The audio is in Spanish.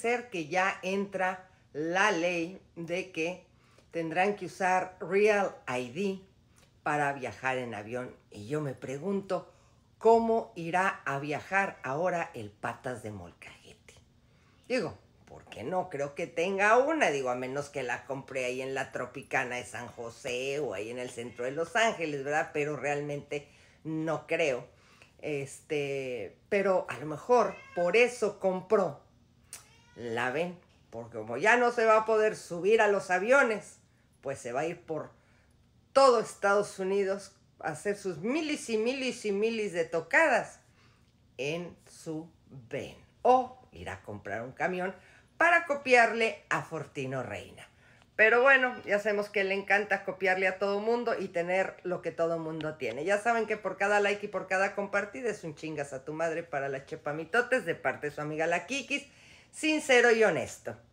ser que ya entra la ley de que tendrán que usar Real ID para viajar en avión. Y yo me pregunto, ¿cómo irá a viajar ahora el patas de molcajete? Digo, porque no creo que tenga una, digo, a menos que la compré ahí en la Tropicana de San José o ahí en el centro de Los Ángeles, ¿verdad? Pero realmente no creo. Este, pero a lo mejor por eso compró la ven, porque como ya no se va a poder subir a los aviones, pues se va a ir por todo Estados Unidos a hacer sus milis y milis y milis de tocadas en su ven o ir a comprar un camión para copiarle a Fortino Reina. Pero bueno, ya sabemos que le encanta copiarle a todo mundo y tener lo que todo mundo tiene. Ya saben que por cada like y por cada compartida es un chingas a tu madre para las chepamitotes de parte de su amiga la Kikis sincero y honesto.